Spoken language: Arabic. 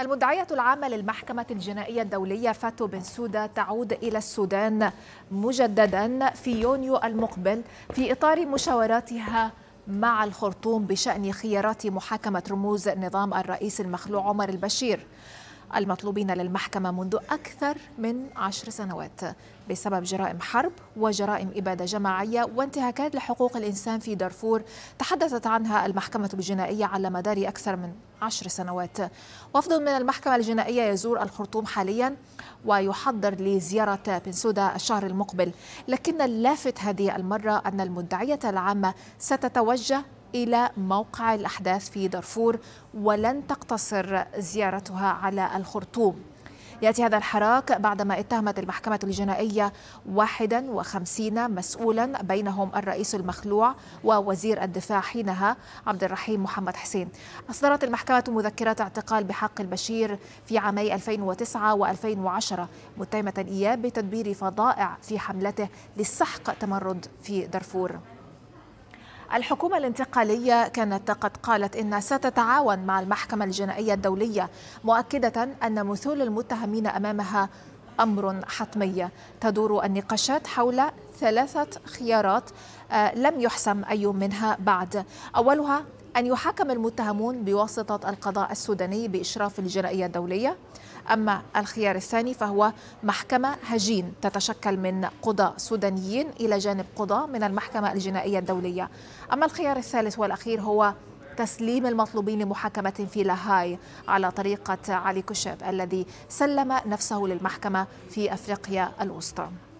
المدعية العامة للمحكمة الجنائية الدولية فاتو بن سودا تعود إلى السودان مجددا في يونيو المقبل في إطار مشاوراتها مع الخرطوم بشأن خيارات محاكمة رموز نظام الرئيس المخلوع عمر البشير المطلوبين للمحكمة منذ أكثر من عشر سنوات بسبب جرائم حرب وجرائم إبادة جماعية وانتهاكات لحقوق الإنسان في دارفور تحدثت عنها المحكمة الجنائية على مدار أكثر من عشر سنوات وفد من المحكمة الجنائية يزور الخرطوم حاليا ويحضر لزيارة بنسودا الشهر المقبل لكن اللافت هذه المرة أن المدعية العامة ستتوجه إلى موقع الأحداث في دارفور ولن تقتصر زيارتها على الخرطوم يأتي هذا الحراك بعدما اتهمت المحكمة الجنائية 51 مسؤولا بينهم الرئيس المخلوع ووزير الدفاع حينها عبد الرحيم محمد حسين أصدرت المحكمة مذكرة اعتقال بحق البشير في عامي 2009 و2010 متهمة إياه بتدبير فضائع في حملته للسحق تمرد في دارفور الحكومة الانتقالية كانت قد قالت إنها ستتعاون مع المحكمة الجنائية الدولية مؤكدة أن مثول المتهمين أمامها أمر حتمي تدور النقاشات حول ثلاثة خيارات آه، لم يحسم أي منها بعد أولها أن يحاكم المتهمون بواسطة القضاء السوداني بإشراف الجنائية الدولية أما الخيار الثاني فهو محكمة هجين تتشكل من قضاة سودانيين إلى جانب قضاة من المحكمة الجنائية الدولية أما الخيار الثالث والأخير هو تسليم المطلوبين لمحاكمة في لاهاي على طريقة علي كشاب الذي سلم نفسه للمحكمة في أفريقيا الوسطى